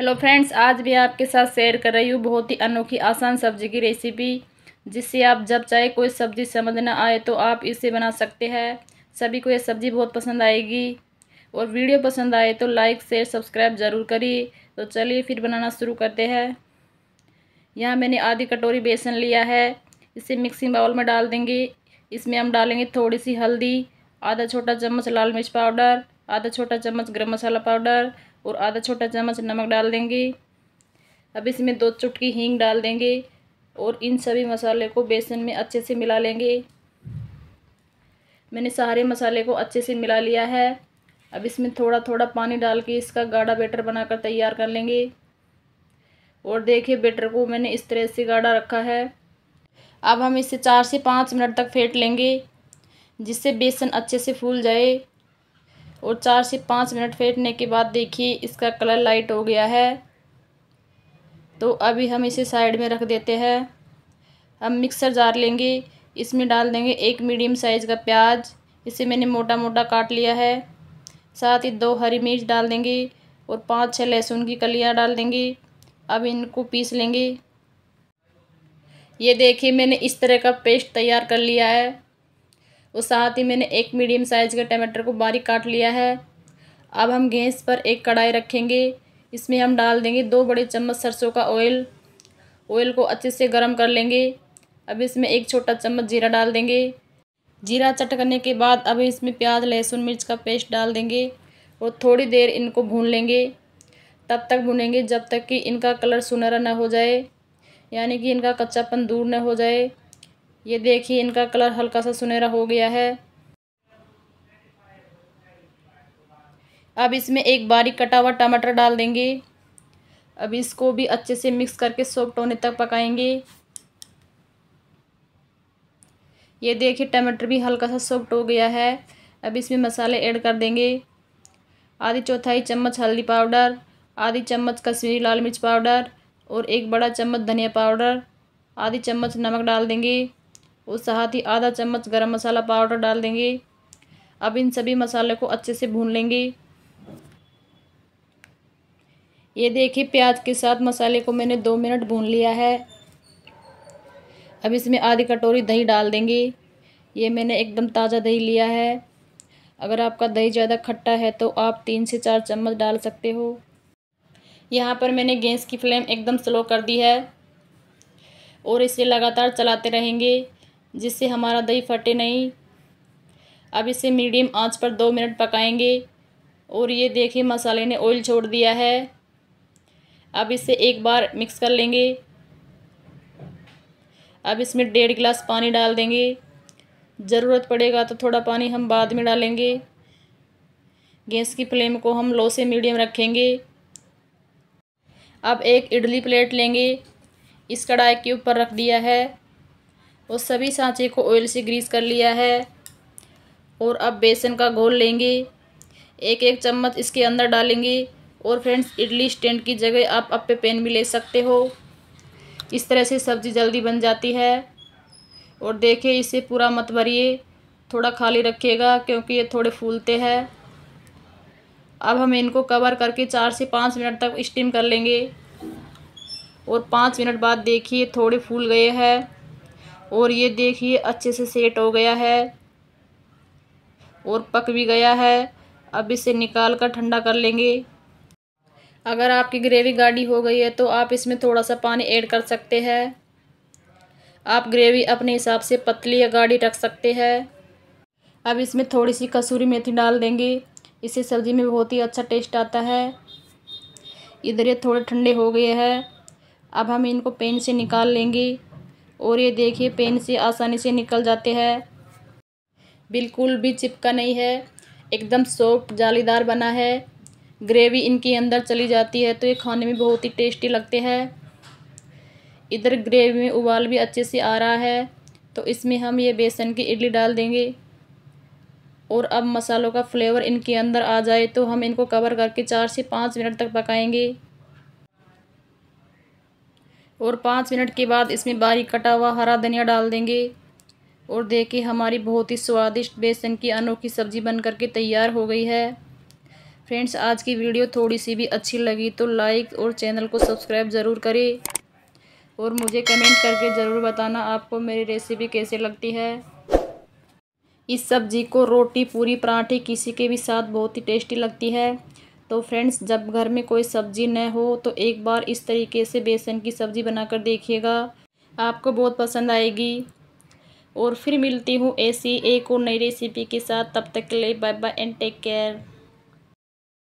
hello friends आज भी आपके साथ शेयर कर रही हूँ बहुत ही अनोखी आसान सब्जी की रेसिपी जिससे आप जब चाहे कोई सब्ज़ी समझ ना आए तो आप इसे बना सकते हैं सभी को यह सब्ज़ी बहुत पसंद आएगी और वीडियो पसंद आए तो लाइक शेयर सब्सक्राइब ज़रूर करिए तो चलिए फिर बनाना शुरू करते हैं यहाँ मैंने आधी कटोरी बेसन लिया है इसे मिक्सिंग बाउल में डाल देंगे इसमें हम डालेंगे थोड़ी सी हल्दी आधा छोटा चम्मच लाल मिर्च पाउडर आधा छोटा चम्मच गर्म मसाला पाउडर और आधा छोटा चम्मच नमक डाल देंगे अब इसमें दो चुटकी हींग डाल देंगे और इन सभी मसाले को बेसन में अच्छे से मिला लेंगे मैंने सारे मसाले को अच्छे से मिला लिया है अब इसमें थोड़ा थोड़ा पानी डाल के इसका गाढ़ा बेटर बनाकर तैयार कर लेंगे और देखिए बेटर को मैंने इस तरह से गाढ़ा रखा है अब हम इसे चार से पाँच मिनट तक फेंट लेंगे जिससे बेसन अच्छे से फूल जाए और चार से पाँच मिनट फेंटने के बाद देखिए इसका कलर लाइट हो गया है तो अभी हम इसे साइड में रख देते हैं हम मिक्सर जार लेंगे इसमें डाल देंगे एक मीडियम साइज़ का प्याज इसे मैंने मोटा मोटा काट लिया है साथ ही दो हरी मिर्च डाल देंगे और पाँच छः लहसुन की कलियाँ डाल देंगे अब इनको पीस लेंगे ये देखिए मैंने इस तरह का पेस्ट तैयार कर लिया है और साथ ही मैंने एक मीडियम साइज़ के टमाटर को बारीक काट लिया है अब हम गैस पर एक कढ़ाई रखेंगे इसमें हम डाल देंगे दो बड़े चम्मच सरसों का ऑयल ऑयल को अच्छे से गर्म कर लेंगे अब इसमें एक छोटा चम्मच जीरा डाल देंगे जीरा चटकने के बाद अब इसमें प्याज लहसुन मिर्च का पेस्ट डाल देंगे और थोड़ी देर इनको भून लेंगे तब तक भुनेंगे जब तक कि इनका कलर सुनहरा ना हो जाए यानी कि इनका कच्चापन दूर ना हो जाए ये देखिए इनका कलर हल्का सा सुनहरा हो गया है अब इसमें एक बारीक कटा हुआ टमाटर डाल देंगे अब इसको भी अच्छे से मिक्स करके सॉफ्ट होने तक पकाएंगे ये देखिए टमाटर भी हल्का सा सॉफ्ट हो गया है अब इसमें मसाले ऐड कर देंगे आधी चौथाई चम्मच हल्दी पाउडर आधी चम्मच कश्मीरी लाल मिर्च पाउडर और एक बड़ा चम्मच धनिया पाउडर आधी चम्मच नमक डाल देंगे और साथ ही आधा चम्मच गरम मसाला पाउडर डाल देंगे अब इन सभी मसाले को अच्छे से भून लेंगे ये देखिए प्याज के साथ मसाले को मैंने दो मिनट भून लिया है अब इसमें आधी कटोरी दही डाल देंगे ये मैंने एकदम ताज़ा दही लिया है अगर आपका दही ज़्यादा खट्टा है तो आप तीन से चार चम्मच डाल सकते हो यहाँ पर मैंने गैस की फ्लेम एकदम स्लो कर दी है और इसे लगातार चलाते रहेंगे जिससे हमारा दही फटे नहीं अब इसे मीडियम आंच पर दो मिनट पकाएंगे और ये देखिए मसाले ने ऑयल छोड़ दिया है अब इसे एक बार मिक्स कर लेंगे अब इसमें डेढ़ गिलास पानी डाल देंगे ज़रूरत पड़ेगा तो थोड़ा पानी हम बाद में डालेंगे गैस की फ्लेम को हम लो से मीडियम रखेंगे अब एक इडली प्लेट लेंगे इस कढ़ाई के ऊपर रख दिया है और सभी सांचे को ऑयल से ग्रीस कर लिया है और अब बेसन का घोल लेंगे एक एक चम्मच इसके अंदर डालेंगे और फ्रेंड्स इडली स्टैंड की जगह आप अपे पेन भी ले सकते हो इस तरह से सब्ज़ी जल्दी बन जाती है और देखिए इसे पूरा मत भरिए थोड़ा खाली रखिएगा क्योंकि ये थोड़े फूलते हैं अब हम इनको कवर करके चार से पाँच मिनट तक स्टीम कर लेंगे और पाँच मिनट बाद देखिए थोड़े फूल गए हैं और ये देखिए अच्छे से सेट हो गया है और पक भी गया है अब इसे निकाल कर ठंडा कर लेंगे अगर आपकी ग्रेवी गाढ़ी हो गई है तो आप इसमें थोड़ा सा पानी ऐड कर सकते हैं आप ग्रेवी अपने हिसाब से पतली या गाढ़ी रख सकते हैं अब इसमें थोड़ी सी कसूरी मेथी डाल देंगे इससे सब्ज़ी में बहुत ही अच्छा टेस्ट आता है इधर ये थोड़े ठंडे हो गए हैं अब हम इनको पेन से निकाल लेंगे और ये देखिए पेन से आसानी से निकल जाते हैं बिल्कुल भी चिपका नहीं है एकदम सॉफ्ट जालीदार बना है ग्रेवी इनके अंदर चली जाती है तो ये खाने में बहुत ही टेस्टी लगते हैं इधर ग्रेवी में उबाल भी अच्छे से आ रहा है तो इसमें हम ये बेसन की इडली डाल देंगे और अब मसालों का फ्लेवर इनके अंदर आ जाए तो हम इनको कवर करके चार से पाँच मिनट तक पकाएंगे और पाँच मिनट के बाद इसमें बारीक कटा हुआ हरा धनिया डाल देंगे और देखिए हमारी बहुत ही स्वादिष्ट बेसन की अनोखी सब्ज़ी बन करके तैयार हो गई है फ्रेंड्स आज की वीडियो थोड़ी सी भी अच्छी लगी तो लाइक और चैनल को सब्सक्राइब ज़रूर करें और मुझे कमेंट करके ज़रूर बताना आपको मेरी रेसिपी कैसे लगती है इस सब्ज़ी को रोटी पूरी पराठे किसी के भी साथ बहुत ही टेस्टी लगती है तो फ्रेंड्स जब घर में कोई सब्ज़ी न हो तो एक बार इस तरीके से बेसन की सब्ज़ी बनाकर देखिएगा आपको बहुत पसंद आएगी और फिर मिलती हूँ ऐसी एक और नई रेसिपी के साथ तब तक के लिए bye bye and take care